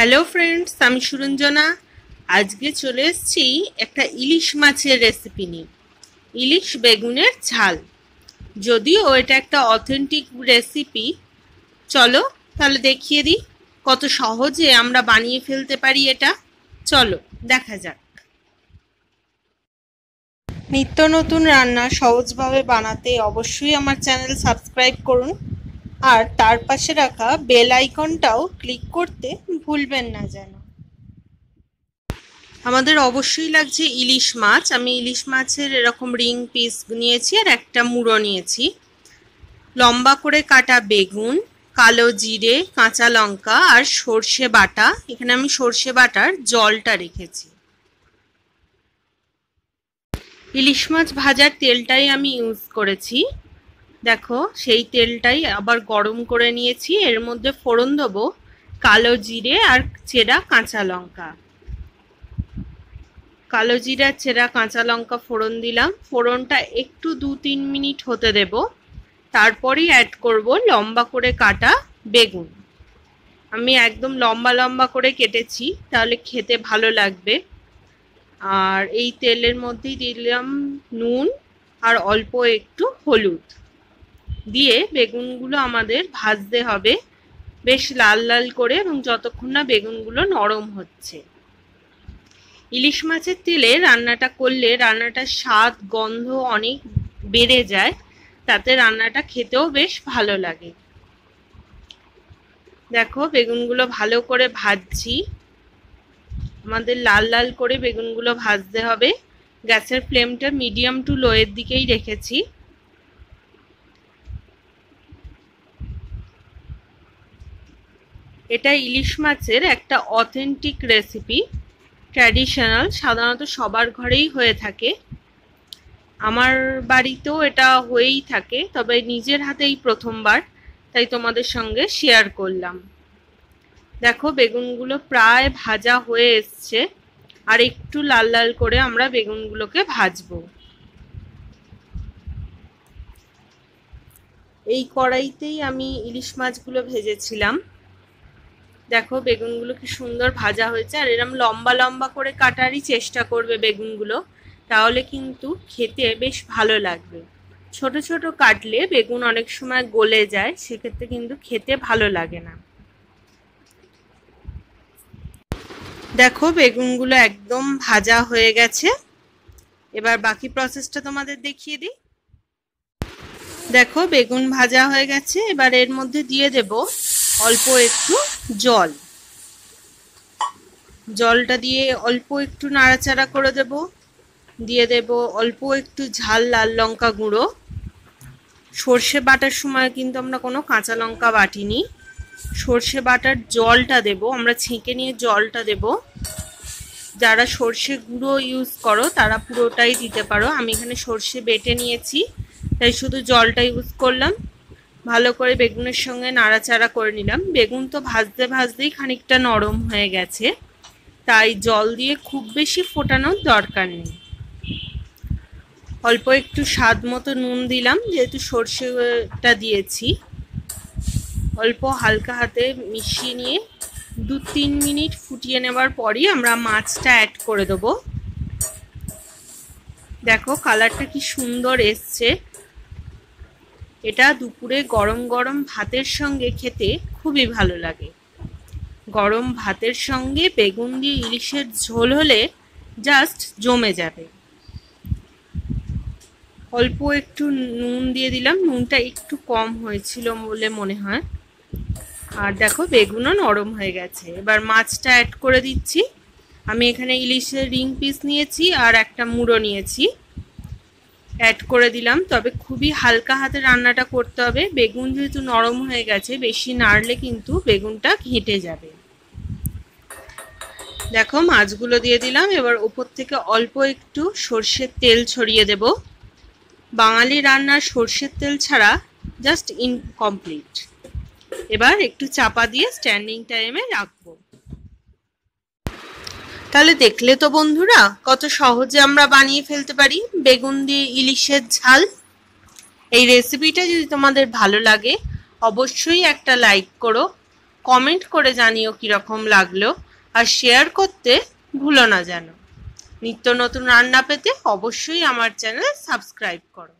hello friends আমি সুরঞ্জনা আজকে চলে এসছি একটা ইলিশ মাছের রেসিপি নিয়ে ইলিশ বেগুনের ঝাল যদিও এটা একটা অথেন্টিক রেসিপি চলো তাহলে দেখিয়ে দিই কত সহজে আমরা বানিয়ে ফেলতে পারি এটা চলো দেখা যাক নিত্য নতুন রান্না সহজভাবে বানাতে অবশ্যই আমার চ্যানেল সাবস্ক্রাইব করুন আর তার পাশে রাখা বেল আইকনটাও ক্লিক করতে ভুলবেন না যেন আমাদের অবশ্যই লাগছে ইলিশ মাছ আমি ইলিশ মাছের এরকম রিং পিস নিয়েছি আর একটা মুড়ো নিয়েছি লম্বা করে কাটা বেগুন কালো জিরে কাঁচা লঙ্কা আর সর্ষে বাটা এখানে আমি সর্ষে বাটার জলটা রেখেছি ইলিশ মাছ ভাজার তেলটাই আমি ইউজ করেছি দেখো সেই তেলটাই আবার গরম করে নিয়েছি এর মধ্যে ফোড়ন দেবো কালো জিরে আর চেরা কাঁচা লঙ্কা কালো জিরা চেরা কাঁচা লঙ্কা ফোড়ন দিলাম ফোড়নটা একটু দু তিন মিনিট হতে দেব তারপরেই অ্যাড করব লম্বা করে কাটা বেগুন আমি একদম লম্বা লম্বা করে কেটেছি তাহলে খেতে ভালো লাগবে আর এই তেলের মধ্যেই দিলাম নুন আর অল্প একটু হলুদ দিয়ে বেগুনগুলো আমাদের ভাজতে হবে বেশ লাল লাল করে এবং যতক্ষণ না বেগুনগুলো নরম হচ্ছে ইলিশ মাছের তেলে রান্নাটা করলে রান্নাটার স্বাদ গন্ধ অনেক বেড়ে যায় তাতে রান্নাটা খেতেও বেশ ভালো লাগে দেখো বেগুনগুলো ভালো করে ভাজছি আমাদের লাল লাল করে বেগুনগুলো ভাজতে হবে গ্যাসের ফ্লেমটা মিডিয়াম টু লোয়ের দিকেই রেখেছি এটা ইলিশ মাছের একটা অথেন্টিক রেসিপি ট্র্যাডিশনাল সাধারণত সবার ঘরেই হয়ে থাকে আমার বাড়িতেও এটা হয়েই থাকে তবে নিজের হাতেই প্রথমবার তাই তোমাদের সঙ্গে শেয়ার করলাম দেখো বেগুনগুলো প্রায় ভাজা হয়ে এসছে আর একটু লাল লাল করে আমরা বেগুনগুলোকে ভাজবো এই কড়াইতেই আমি ইলিশ মাছগুলো ভেজেছিলাম দেখো বেগুনগুলো কি সুন্দর ভাজা হয়েছে আর এরম লম্বা লম্বা করে কাটারই চেষ্টা করবে বেগুনগুলো তাহলে কিন্তু খেতে বেশ ভালো লাগবে ছোট ছোট কাটলে বেগুন অনেক সময় গলে যায় সেক্ষেত্রে কিন্তু খেতে ভালো লাগে না দেখো বেগুনগুলো একদম ভাজা হয়ে গেছে এবার বাকি প্রসেসটা তোমাদের দেখিয়ে দিই দেখো বেগুন ভাজা হয়ে গেছে এবার এর মধ্যে দিয়ে দেব অল্প একটু জল জলটা দিয়ে অল্প একটু নাড়াচাড়া করে দেব দিয়ে দেব অল্প একটু ঝাল লাল লঙ্কা গুঁড়ো সর্ষে বাটার সময় কিন্তু আমরা কোনো কাঁচা লঙ্কা বাটিনি সর্ষে বাটার জলটা দেব আমরা ছেঁকে নিয়ে জলটা দেব যারা সর্ষে গুঁড়ো ইউজ করো তারা পুরোটাই দিতে পারো আমি এখানে সর্ষে বেটে নিয়েছি তাই শুধু জলটা ইউজ করলাম ভালো করে বেগুনের সঙ্গে নাড়াচাড়া করে নিলাম বেগুন তো ভাজতে ভাজতেই খানিকটা নরম হয়ে গেছে তাই জল দিয়ে খুব বেশি ফোটানোর দরকার নেই অল্প একটু স্বাদ মতো নুন দিলাম যেহেতু সর্ষেটা দিয়েছি অল্প হালকা হাতে মিশিয়ে নিয়ে দু তিন মিনিট ফুটিয়ে নেবার পরই আমরা মাছটা অ্যাড করে দেব দেখো কালারটা কি সুন্দর এসছে এটা দুপুরে গরম গরম ভাতের সঙ্গে খেতে খুবই ভালো লাগে গরম ভাতের সঙ্গে বেগুন দিয়ে ইলিশের ঝোল হলে জাস্ট জমে যাবে অল্প একটু নুন দিয়ে দিলাম নুনটা একটু কম হয়েছিল বলে মনে হয় আর দেখো বেগুনও নরম হয়ে গেছে এবার মাছটা অ্যাড করে দিচ্ছি আমি এখানে ইলিশের রিং পিস নিয়েছি আর একটা মুড়ো নিয়েছি অ্যাড করে দিলাম তবে খুবই হালকা হাতে রান্নাটা করতে হবে বেগুন যেহেতু নরম হয়ে গেছে বেশি নাড়লে কিন্তু বেগুনটা ঘেঁটে যাবে দেখো মাছগুলো দিয়ে দিলাম এবার উপর থেকে অল্প একটু সর্ষের তেল ছড়িয়ে দেব বাঙালি রান্নার সর্ষের তেল ছাড়া জাস্ট ইনকমপ্লিট এবার একটু চাপা দিয়ে স্ট্যান্ডিং টাইমে রাখবো তাহলে দেখলে তো বন্ধুরা কত সহজে আমরা বানিয়ে ফেলতে পারি বেগুন দিয়ে ইলিশের ঝাল এই রেসিপিটা যদি তোমাদের ভালো লাগে অবশ্যই একটা লাইক করো কমেন্ট করে জানিও কীরকম লাগলো আর শেয়ার করতে ভুলো না যেন নিত্য নতুন রান্না পেতে অবশ্যই আমার চ্যানেল সাবস্ক্রাইব করো